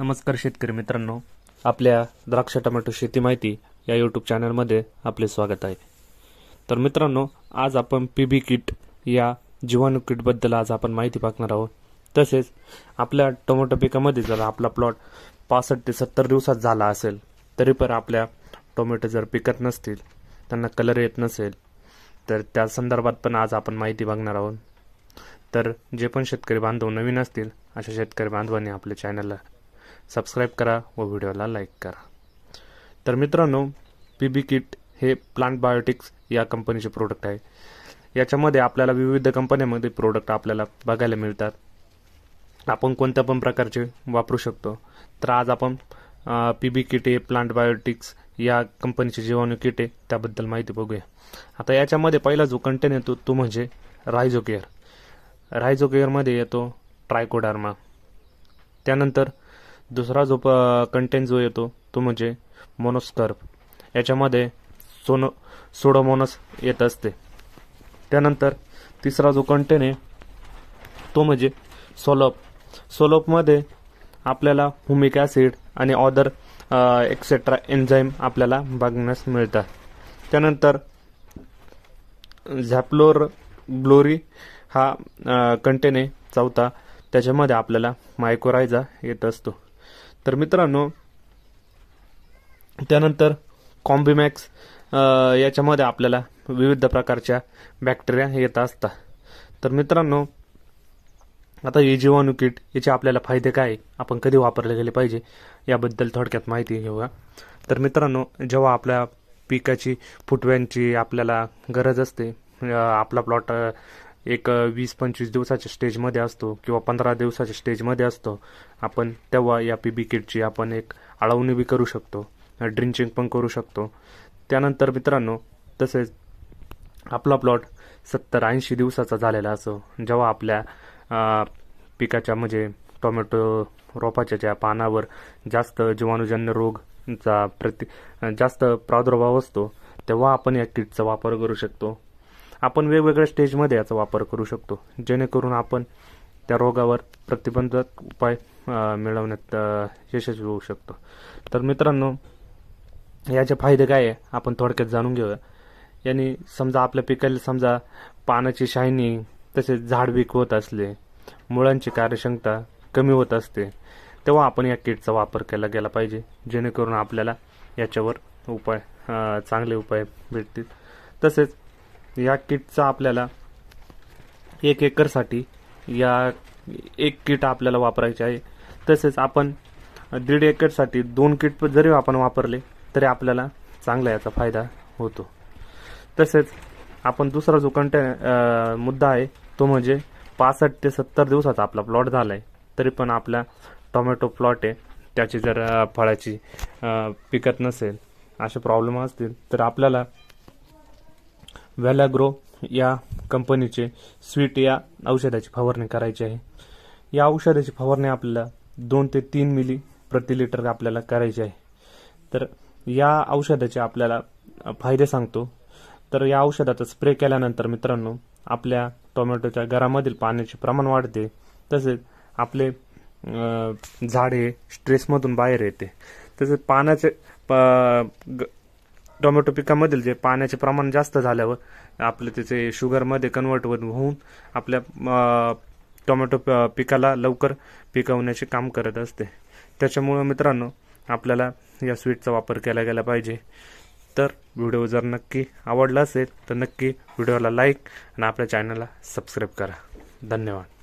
नमस्कार शेतकरी मित्रांनो आपल्या द्राक्ष टोमॅटो शेती माहिती या यूट्यूब चॅनलमध्ये आपले स्वागत आहे तर मित्रांनो आज आपण पी बी किट या जीवाणू किटबद्दल आज आपण माहिती पाहणार आहोत तसेच आपल्या टोमॅटो पिकामध्ये जर आपला प्लॉट पासष्ट ते सत्तर दिवसात झाला असेल तरी पण आपल्या टोमॅटो जर पिकत नसतील त्यांना कलर येत नसेल तर त्या संदर्भात पण आज आपण माहिती बघणार आहोत तर जे पण शेतकरी बांधव नवीन असतील अशा शेतकरी बांधवांनी आपल्या चॅनलला सबस्क्राईब करा व व्हिडिओला लाईक करा तर मित्रांनो पी बी किट हे प्लांट बायोटिक्स या कंपनीचे प्रोडक्ट आहे याच्यामध्ये आपल्याला विविध कंपन्यांमध्ये प्रोडक्ट आपल्याला बघायला मिळतात आपण कोणत्या पण प्रकारचे वापरू शकतो तर आज आपण पी बी किट हे प्लांट बायोटिक्स या कंपनीचे जीवाणू किट आहे त्याबद्दल माहिती बघूया आता याच्यामध्ये पहिला जो कंटेन येतो तो म्हणजे रायझोकेअर रायझोकेअरमध्ये येतो ट्रायकोडार्मा त्यानंतर दुसरा जो कंटेंट जो येतो तो म्हणजे मोनोस्कर्प याच्यामध्ये सोनो सोडोमोनस येत असते त्यानंतर तिसरा जो कंटेन आहे तो म्हणजे सोलोप सोलोपमध्ये आपल्याला हुमिक ॲसिड आणि ऑदर एक्सेट्रा एन्झाईम आपल्याला बघण्यास मिळतात त्यानंतर झॅप्लोर ग्लोरी हा कंटेन आहे चौथा त्याच्यामध्ये आपल्याला मायकोरायझा येत असतो तर मित्रांनो त्यानंतर कॉम्बिमॅक्स याच्यामध्ये आपल्याला विविध प्रकारच्या बॅक्टेरिया येत असतात तर मित्रांनो आता हे जीवाणू किट याचे आपल्याला फायदे काय आपण कधी वापरले गेले पाहिजे याबद्दल थोडक्यात माहिती घेऊया तर मित्रांनो जेव्हा आपल्या पिकाची फुटव्यांची आपल्याला गरज असते आपला प्लॉट एक वीस पंचवीस दिवसाच्या स्टेजमध्ये असतो किंवा पंधरा दिवसाच्या स्टेजमध्ये असतो आपण तेव्हा या पी बी किटची आपण एक आळवणी बी करू शकतो ड्रिंचिंग पण करू शकतो त्यानंतर मित्रांनो तसेच आपला प्लॉट सत्तर ऐंशी दिवसाचा झालेला असो जेव्हा आपल्या पिकाच्या म्हणजे टोमॅटो रोपाच्या ज्या पानावर जास्त जीवाणूजन्य रोगचा प्रति जास्त प्रादुर्भाव असतो तेव्हा आपण या किटचा वापर करू शकतो आपण वेगवेगळ्या स्टेजमध्ये याचा वापर करू शकतो जेणेकरून आपण त्या रोगावर प्रतिबंधक उपाय मिळवण्यात यशस्वी होऊ शकतो तर मित्रांनो याचे फायदे काय आहे आपण थोडक्यात जाणून घेऊया यांनी समजा आपल्या पिकाला समजा पानाची शायनिंग तसेच झाड विक होत असले मुळांची कार्यक्षमता कमी होत असते तेव्हा आपण या किटचा वापर केला गेला पाहिजे जेणेकरून आपल्याला याच्यावर उपाय चांगले उपाय भेटतील तसेच या किटचा आपल्याला एक एकरसाठी या एक किट आपल्याला वापरायचे आहे तसेच आपण दीड एकरसाठी दोन किट जरी आपण वापरले तरी आपल्याला चांगला याचा फायदा होतो तसेच आपण दुसरा जो कंटे मुद्दा आहे तो म्हणजे पासष्ट ते सत्तर दिवसाचा आपला प्लॉट झाला आहे तरी पण आपला टोमॅटो प्लॉट आहे त्याची जर फळाची पिकत नसेल असे प्रॉब्लेम असतील तर आपल्याला व्हॅलाग्रो या कंपनीचे स्वीट या औषधाची फवारणी करायची आहे या औषधाची फवारणी आपल्याला दोन ते तीन मिली प्रति लिटर आपल्याला करायची आहे तर या औषधाचे आपल्याला फायदे सांगतो तर या औषधाचा स्प्रे केल्यानंतर मित्रांनो आपल्या टोमॅटोच्या घरामधील पाण्याचे प्रमाण वाढते तसेच आपले झाडे स्ट्रेसमधून बाहेर येते तसेच पाण्याचे प टोमॅटो पिकामधील जे पाण्याचे प्रमाण जास्त झाल्यावर आपलं त्याचे शुगरमध्ये कन्वर्ट होऊन आपल्या टोमॅटो पिकाला लवकर पिकवण्याचे काम करत असते त्याच्यामुळं मित्रांनो आपल्याला या स्वीटचा वापर केला गेला पाहिजे तर व्हिडिओ जर नक्की आवडला असेल तर नक्की व्हिडिओला लाईक आणि आपल्या चॅनलला सबस्क्राईब करा धन्यवाद